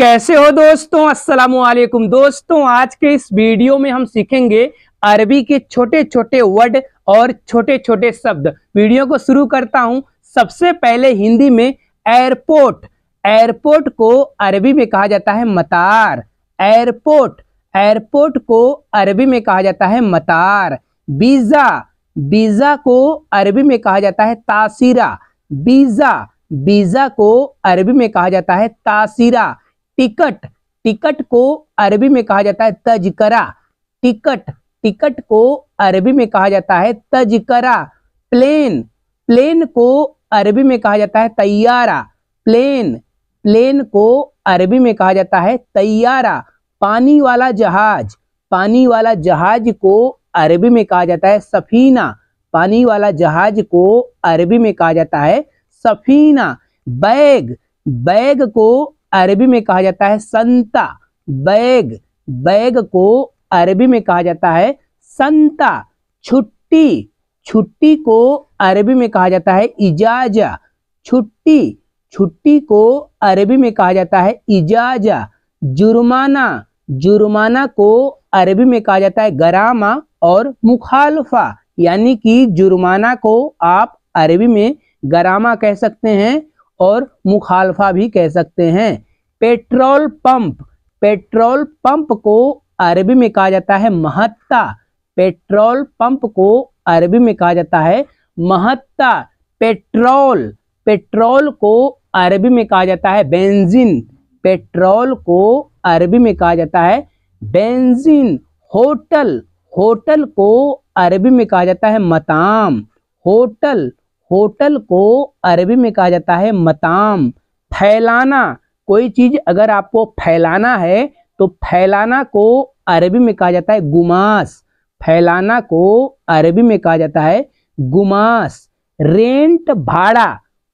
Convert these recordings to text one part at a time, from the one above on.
कैसे हो दोस्तों अस्सलाम वालेकुम दोस्तों आज के इस वीडियो में हम सीखेंगे अरबी के छोटे छोटे वर्ड और छोटे छोटे शब्द वीडियो को शुरू करता हूं सबसे पहले हिंदी में एयरपोर्ट एयरपोर्ट को अरबी में कहा जाता है मतार एयरपोर्ट एयरपोर्ट को अरबी में कहा जाता है मतार बीजा बीजा को अरबी में कहा जाता है तासीरा बीजा बीजा को अरबी में कहा जाता है तासीरा टिकट टिकट को अरबी में कहा जाता है तजकरा टिकट टिकट को अरबी में कहा जाता है तजकरा प्लेन प्लेन को अरबी में कहा जाता है तैयारा प्लेन प्लेन को अरबी में कहा जाता है तैयारा पानी वाला जहाज पानी वाला जहाज को अरबी में कहा जाता है सफीना पानी वाला जहाज को अरबी में कहा जाता है सफीना बैग बैग को अरबी में कहा जाता है संता बैग बैग को अरबी में कहा जाता है संता छुट्टी छुट्टी को अरबी में कहा जाता है इजाजा छुट्टी छुट्टी को अरबी में कहा जाता है इजाजा जुर्माना जुर्माना को अरबी में कहा जाता है गरामा और मुखालफा यानी कि जुर्माना को आप अरबी में गरामा कह सकते हैं और मुखालफा भी कह सकते हैं पेट्रोल पंप पेट्रोल पंप को अरबी में कहा जाता है महत्ता पेट्रोल पंप को अरबी में कहा जाता है महत्ता पेट्रोल पेट्रोल को अरबी में कहा जाता है बेंजिन पेट्रोल को अरबी में कहा जाता है बेंजिन होटल होटल को अरबी में कहा जाता है मताम होटल होटल को अरबी में कहा जाता है मताम फैलाना कोई चीज अगर आपको फैलाना है तो फैलाना को अरबी में कहा जाता है गुमास फैलाना को अरबी में कहा जाता है गुमास रेंट भाड़ा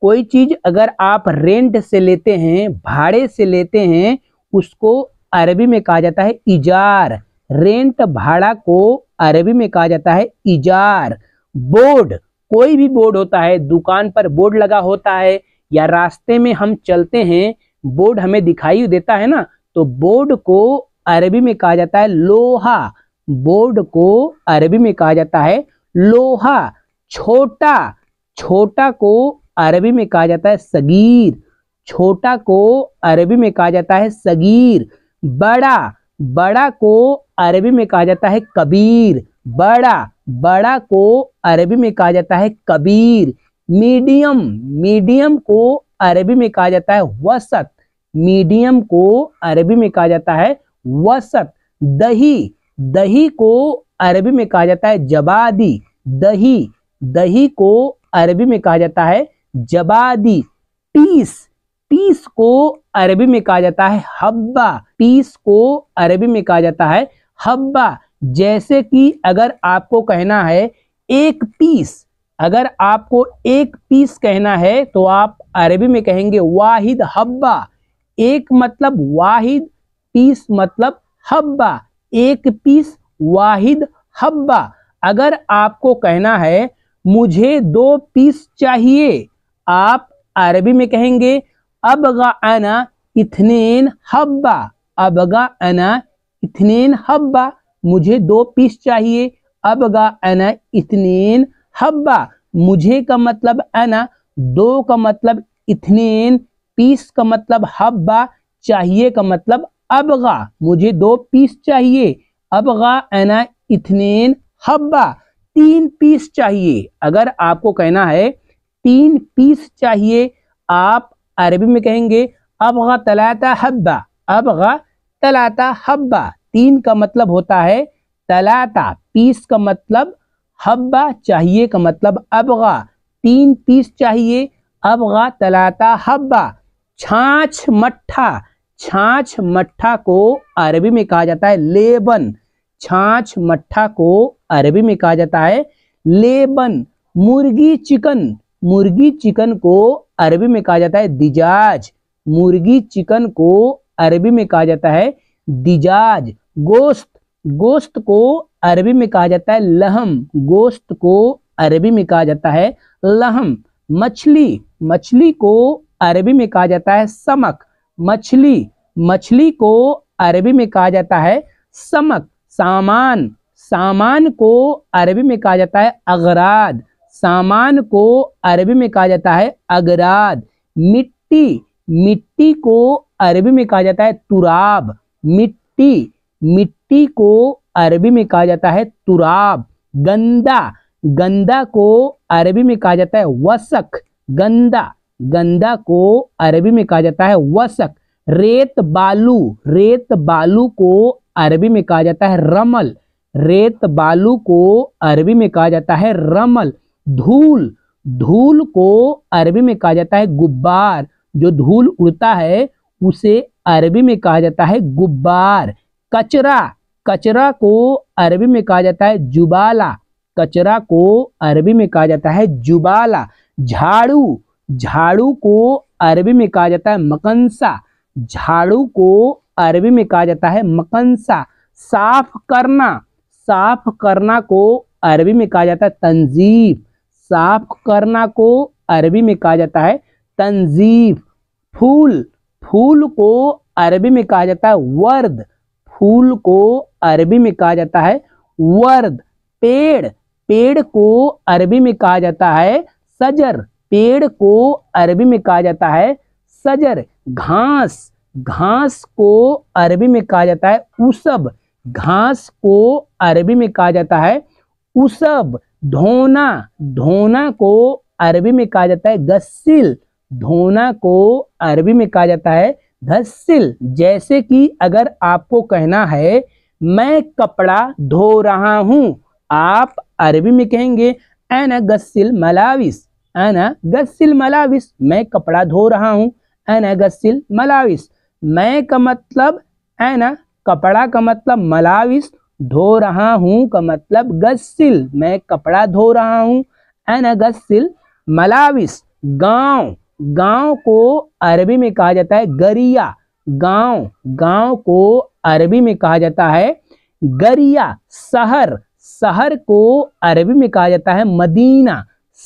कोई चीज अगर आप रेंट से लेते हैं भाड़े से लेते हैं उसको अरबी में कहा जाता है इजार रेंट भाड़ा को अरबी में कहा जाता है इजार बोर्ड कोई भी बोर्ड होता है दुकान पर बोर्ड लगा होता है या रास्ते में हम चलते हैं बोर्ड हमें दिखाई देता है ना तो बोर्ड को अरबी में कहा जाता है लोहा बोर्ड को अरबी में कहा जाता है लोहा छोटा छोटा को अरबी में कहा जाता है सगीर छोटा को अरबी में कहा जाता है सगीर बड़ा बड़ा को अरबी में कहा जाता है कबीर बड़ा बड़ा को अरबी में कहा जाता है कबीर मीडियम मीडियम को अरबी में कहा जाता है वसत मीडियम को अरबी में कहा जाता है वसत दही दही को अरबी में कहा जाता है जबादी दही दही को अरबी में कहा जाता है जबादी टीस टीस को अरबी में कहा जाता है हब्बा टीस को अरबी में कहा जाता है हब्बा जैसे कि अगर आपको कहना है एक पीस अगर आपको एक पीस कहना है तो आप अरबी में कहेंगे वाहिद हब्बा एक मतलब वाहिद पीस मतलब हब्बा एक पीस वाहिद हब्बा अगर आपको कहना है मुझे दो पीस चाहिए आप अरबी में कहेंगे अबगा अना इथनेन हब्बा अबगा अना इथनेन हब्बा मुझे दो पीस चाहिए अबगा अना इतनेन हब्बा मुझे का मतलब अना दो का मतलब इतनेन पीस का मतलब हब्बा चाहिए का मतलब अबगा मुझे दो पीस चाहिए अबगा अना इतनेन हब्बा तीन पीस चाहिए अगर आपको कहना है तीन पीस चाहिए आप अरबी में कहेंगे अबगा तलाता हब्बा गा तलाता हब्बा तीन का मतलब होता है तलाता पीस का मतलब हब्बा चाहिए का मतलब अबगा तीन पीस चाहिए अबगा तलाता हब्बा छाछ मट्ठा छाछ मट्ठा को अरबी में कहा जाता है लेबन छाछ मट्ठा को अरबी में कहा जाता है लेबन मुर्गी चिकन मुर्गी चिकन को अरबी में कहा जाता है दिजाज मुर्गी चिकन को अरबी में कहा जाता है दिजाज गोश्त गोश्त को अरबी में कहा जाता है लहम गोश्त को अरबी में कहा जाता है लहम मछली मछली को अरबी में कहा जाता है समक मछली मछली को अरबी में कहा जाता है समक सामान सामान को अरबी में कहा जाता है अगराद सामान को अरबी में कहा जाता है अगराद मिट्टी मिट्टी को अरबी में कहा जाता है तुराब मिट्टी मिट्टी को अरबी में कहा जाता है तुराब गंदा गंदा को अरबी में कहा जाता है वसक गंदा गंदा को अरबी में कहा जाता है वसक रेत बालू रेत बालू को अरबी में कहा जाता है रमल रेत बालू को अरबी में कहा जाता है रमल धूल धूल को अरबी में कहा जाता है गुब्बार जो धूल उड़ता है उसे अरबी में कहा जाता है गुब्बार कचरा कचरा को अरबी में कहा जाता है जुबाला कचरा को अरबी में कहा जाता है जुबाला झाड़ू झाड़ू को अरबी में कहा जाता है मकनसा झाड़ू को अरबी में कहा जाता है मकनसा साफ करना साफ करना को अरबी में कहा जाता है तंजीब साफ करना को अरबी में कहा जाता है तंजीब फूल फूल को अरबी में कहा जाता है वर्द फूल को अरबी में कहा जाता है वर्द पेड़ पेड़ को अरबी में कहा जाता है सजर पेड़ को अरबी में कहा जाता है सजर घास घास को अरबी में कहा जाता है उसब घास को अरबी में कहा जाता है उसब धोना धोना को अरबी में कहा जाता है गस्सिल धोना को अरबी में कहा जाता है धसिल जैसे कि अगर आपको कहना है मैं कपड़ा धो रहा हूं आप अरबी में कहेंगे एन गस्सिल मलाविस एन गसिल मलाविस मैं कपड़ा धो रहा हूं एन गसिल मलाविस मैं का मतलब अन कपड़ा का मतलब मलाविस धो रहा हूं का मतलब गस्सिल मैं कपड़ा धो रहा हूँ एन गस्सिल मलाविस गाँव गांव को अरबी में कहा जाता है गरिया गांव गांव को अरबी में कहा जाता है गरिया शहर शहर को अरबी में कहा जाता है मदीना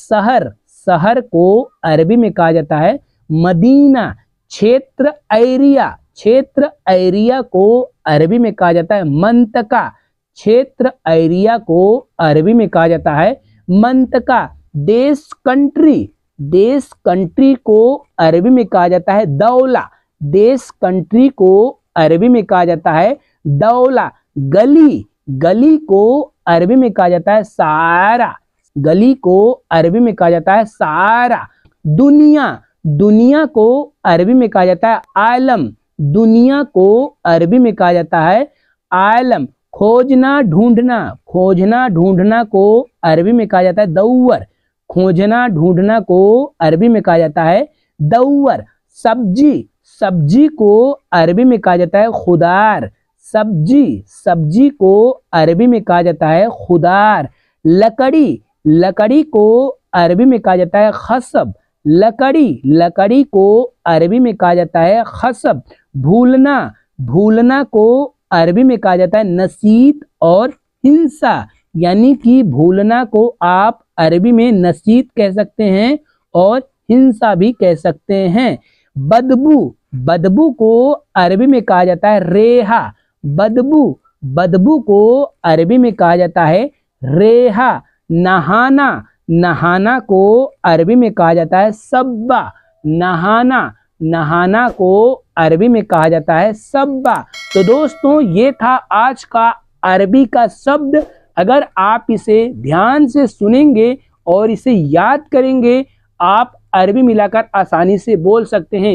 शहर शहर को अरबी में कहा जाता है मदीना क्षेत्र एरिया क्षेत्र एरिया को अरबी में कहा जाता है मंतका क्षेत्र एरिया को अरबी में कहा जाता है मंतका देश कंट्री देश कंट्री को अरबी में कहा जाता है दौला देश कंट्री को अरबी में कहा जाता है दौला गली गली को अरबी में कहा जाता है सारा गली को अरबी में कहा जाता है सारा दुनिया दुनिया को अरबी में कहा जाता है आलम दुनिया को अरबी में कहा जाता है आलम खोजना ढूंढना खोजना ढूंढना को अरबी में कहा जाता है दौर खोजना ढूंढना को अरबी में कहा जाता है दउवर सब्जी सब्जी को अरबी में कहा जाता है खुदार सब्जी सब्जी को अरबी में कहा जाता है खुदार लकड़ी लकड़ी को अरबी में कहा जाता है खसब लकड़ी लकड़ी को अरबी में कहा जाता है खसब भूलना भूलना को अरबी में कहा जाता है नसीत और हिंसा यानी कि भूलना को आप अरबी में नसीत कह सकते हैं और हिंसा भी कह सकते हैं बदबू बदबू को अरबी में कहा जाता है रेहा बदबू बदबू को अरबी में कहा जाता है रेहा नहाना नहाना को अरबी में कहा जाता है सब्बा नहाना नहाना को अरबी में कहा जाता है सब्बा तो दोस्तों ये था आज का अरबी का शब्द अगर आप इसे ध्यान से सुनेंगे और इसे याद करेंगे आप अरबी मिलाकर आसानी से बोल सकते हैं